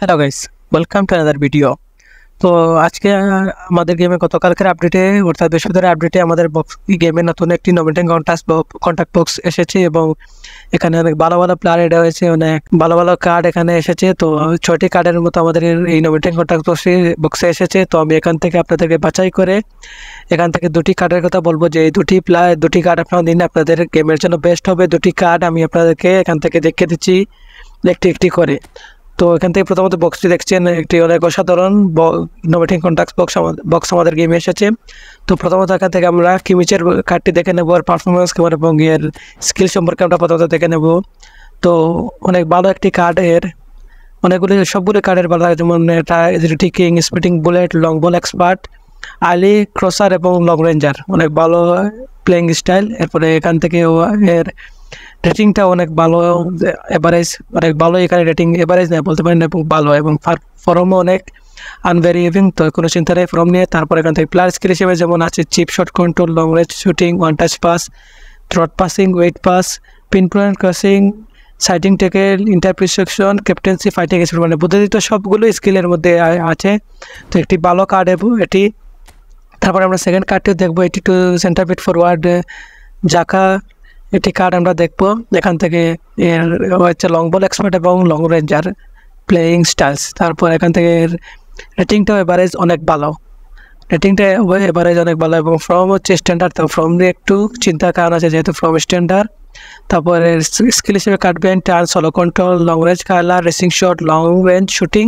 hello guys welcome to another video তো আজকে আমাদের গেমে গতকালকের আপডেটে অর্থাৎ বৃহস্পতিবার আপডেটে আমাদের গেমে নতুন একটি নমিনেটিং কন্ট্যাক্ট কন্ট্যাক্ট বক্স এসেছে এবং এখানে অনেক ভালো ভালো প্লেয়ার এড হয়েছে অনেক ভালো ভালো কার্ড এখানে এসেছে তো ছয়টি কার্ডের মতো আমাদের এই নমিনেটিং কন্ট্যাক্ট বক্সে বক্সে এসেছে তো আমি এখান থেকে আপনাদেরকে বাছাই করে এখান থেকে দুটি কার্ডের কথা বলবো যে এই দুটি প্লেয়ার দুটি কার্ড আপনারা দিন আপনাদের গেমের জন্য বেস্ট হবে দুটি কার্ড আমি আপনাদেরকে এখান থেকে দেখিয়ে দিচ্ছি একটি একটি করে তো এখান থেকে প্রথমত বক্সটি দেখছেন একটি অনেক অসাধারণ নোভেটিং কন্টাক্স বক্স বক্স আমাদের গেমে এসেছে তো প্রথমত এখান থেকে আমরা কিমিচের কার্ডটি দেখে নেব আর পারফরমেন্স কেমন এবং এর স্কিল সম্পর্কে আমরা প্রথমত দেখে নেব তো অনেক ভালো একটি কার্ড এর অনেকগুলি সবগুলো কার্ডের ভালো লাগে যেমন রিটিকিং speeding bullet long ball expert early crosser এবং লং রেঞ্জার অনেক ভালো প্লেয়িং স্টাইল এরপরে এখান থেকে এর রেটিংটা অনেক ভালো এভারেজ অনেক ভালো এখানে রেটিং এভারেজ নেই বলতে পারেন এবং ভালো এবং ফরমও অনেক আনভেরিয়েভিং তো কোনো চিন্তা নেই ফর্ম নিয়ে তারপর এখান থেকে প্লাস স্কিল হিসেবে যেমন আছে chip shot control long range shooting one touch pass through passing weighted pass pinpoint crossing sliding tackle interception captaincy fighting skill মানে বুদ্ধিদিত সবগুলো স্কিলের মধ্যে আছে তো একটি ভালো কার্ড এবং এটি তারপর আমরা সেকেন্ড কার্ডটি দেখবো এটি টু সেন্টার বিট ফরওয়ার্ড জাকা টিক কার্ড আমরা দেখবো এখান থেকে ওর হচ্ছে লং বল এক্সপার্ট এবং লং রেঞ্জার प्लेइंग স্টাইলস তারপর এখান থেকে রেটিং তো এভারেজ অনেক ভালো রেটিং তো এভারেজ অনেক ভালো এবং ফ্রম হচ্ছে স্ট্যান্ডার্ড তো ফ্রম একটু চিন্তা কারণ আছে যেহেতু ফ্রম স্ট্যান্ডার্ড তারপরে স্কিল হিসেবে কাটব্যান্ট sole control long range curler rising shot long range shooting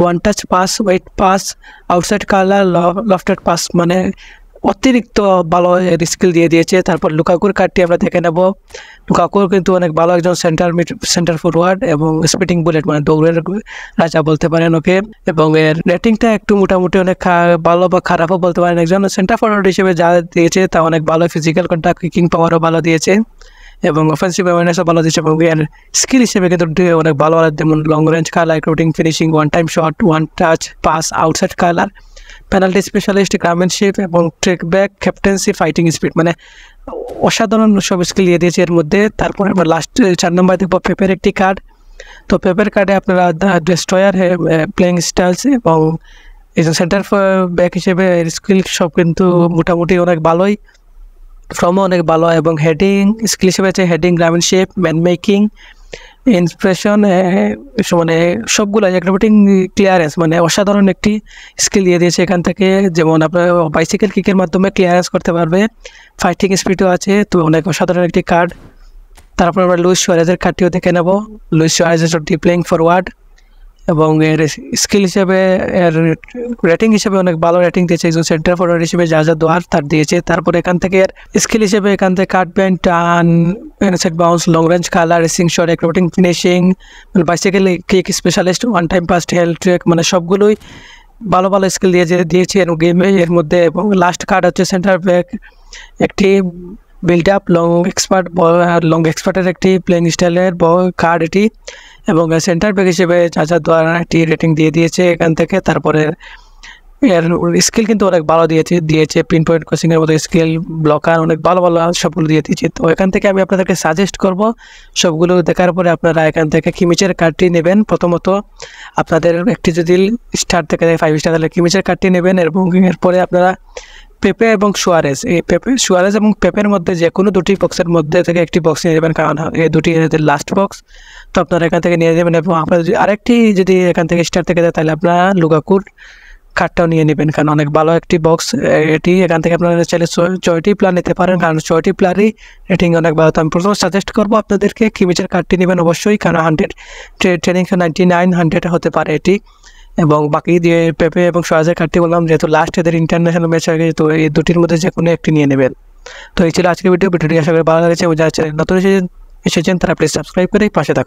one touch pass weighted pass outside curler lofted pass মানে অতিরিক্ত ভালো স্কিল দিয়ে দিয়েছে তারপর লুকাকুর কার্ডটি আমরা দেখে নেব লুকাকুর কিন্তু অনেক ভালো একজন সেন্টার মিড সেন্টার ফরওয়ার্ড এবং স্পিটিং বুলেট মানে দৌড়ের রাজা বলতে পারেন ওকে এবং এর রেটিংটা একটু মোটামুটি অনেক ভালো বা খারাপও বলতে পারেন একজন সেন্টার ফরওয়ার্ড হিসেবে যা দিয়েছে তা অনেক ভালো ফিজিক্যাল কন্ট্রাক্ট কিকিং পাওয়ারও ভালো দিয়েছে এবং অফেন্সিভ অ্যাওয়ারনেসও ভালো দিয়েছে এবং এর স্কিল হিসেবে কিন্তু অনেক ভালো যেমন লং রেঞ্জ কালার রুটিং finishing one time shot one touch pass outside curler penalty specialist gamesmanship এবং track back captaincy fighting speed মানে অসাধারণ সব স্কিল দিয়ে দিয়েছে এর মধ্যে তারপরে আমরা লাস্ট চার নম্বর দেখবো পেপের একটি কার্ড তো পেপের কার্ডে আপনারা ডেস্ট্রয়ার প্লেয়িং স্টাইলস এবং এই সেন্টার ব্যাক হিসেবে এর স্কিল সব কিন্তু মোটামুটি অনেক ভালোই ফ্রমও অনেক ভালো এবং হেডিং স্কিল হিসেবে আছে হেডিং গ্রামেনশিপ শেপ ম্যান মেকিং ইন্সপিরেশন মানে সবগুলো অ্যাক্রোবেটিং ক্লিয়ারেন্স মানে অসাধারণ একটি স্কিল দিয়ে দিয়েছে এখান থেকে যেমন আপনার বাইসাইকেল কিকের মাধ্যমে ক্লিয়ারেন্স করতে পারবে ফাইটিং স্পিডও আছে তো অনেক অসাধারণ একটি কার্ড তারপর আমরা লুইস সোয়ারেজের কার্ডটিও দেখে নেব লুইস সোয়ারেজ ডিপ্লেইং ফরওয়ার্ড এবং এর স্কিল হিসেবে এর রেটিং হিসেবে অনেক ভালো রেটিং দিয়েছে একজন সেন্টার ফরওয়ার্ড হিসেবে যা যা দোয়ার তার দিয়েছে তারপর এখান থেকে এর স্কিল হিসেবে এখান থেকে কাট প্যান্ট টান সেট বাউন্স long range curler rising shot রোটিং ফিনিশিং মানে bicycle kick specialist one time pass heel trick মানে সবগুলোই ভালো ভালো স্কিল দিয়ে দিয়েছে এর গেমে এর মধ্যে এবং লাস্ট কার্ড হচ্ছে সেন্টার ব্যাক একটি build up long expert long এক্সপার্টের একটি প্লেইং স্টাইলের কার্ড এটি এবং সেন্টার ব্যাগ হিসেবে চার্জার দ্বারা একটি রেটিং দিয়ে দিয়েছে এখান থেকে তারপরে এর স্কিল কিন্তু অনেক ভালো দিয়েছে দিয়েছে পিন পয়েন্ট কোচিংয়ের মতো স্কিল ব্লকার অনেক ভালো ভালো সবগুলো দিয়ে দিয়েছে তো এখান থেকে আমি আপনাদেরকে সাজেস্ট করব সবগুলো দেখার পরে আপনারা এখান থেকে কিমিচের কার্ডটি নেবেন প্রথমত আপনাদের একটি যদি স্টার থেকে ফাইভ স্টার তাহলে কিমিচের কার্ডটি নেবেন এবং এরপরে আপনারা পেপে এবং সুয়ারেজ এই পেপে সুয়ারেজ এবং পেপের মধ্যে যে কোনো দুটি বক্সের মধ্যে থেকে একটি বক্স নিয়ে যাবেন কারণ এই দুটি লাস্ট বক্স তো আপনারা এখান থেকে নিয়ে যাবেন এবং আপনার যদি আরেকটি যদি এখান থেকে স্টার থেকে যায় তাহলে আপনারা লুগাকুর কার্ডটাও নিয়ে নেবেন কারণ অনেক ভালো একটি বক্স এটি এখান থেকে আপনারা চাইলে ছয়টি প্ল্যান নিতে পারেন কারণ ছয়টি প্ল্যানই রেটিং অনেক ভালো আমি প্রথমে সাজেস্ট করবো আপনাদেরকে কিমিচের কার্ডটি নেবেন অবশ্যই কারণ hundred training ninety nine hundred হতে পারে এটি এবং বাকি দিয়ে পেপে এবং সহজে কাটতে বললাম যেহেতু লাস্ট এদের ইন্টারন্যাশনাল ম্যাচ আগে তো এই দুটির মধ্যে যে কোনো একটি নিয়ে নেবেন তো এই ছিল আজকের ভিডিও ভিডিওটি আশা করি ভালো লাগছে ও চ্যানেল নতুন এসেছেন এসেছেন তারা প্লিজ সাবস্ক্রাইব করে পাশে থাকুন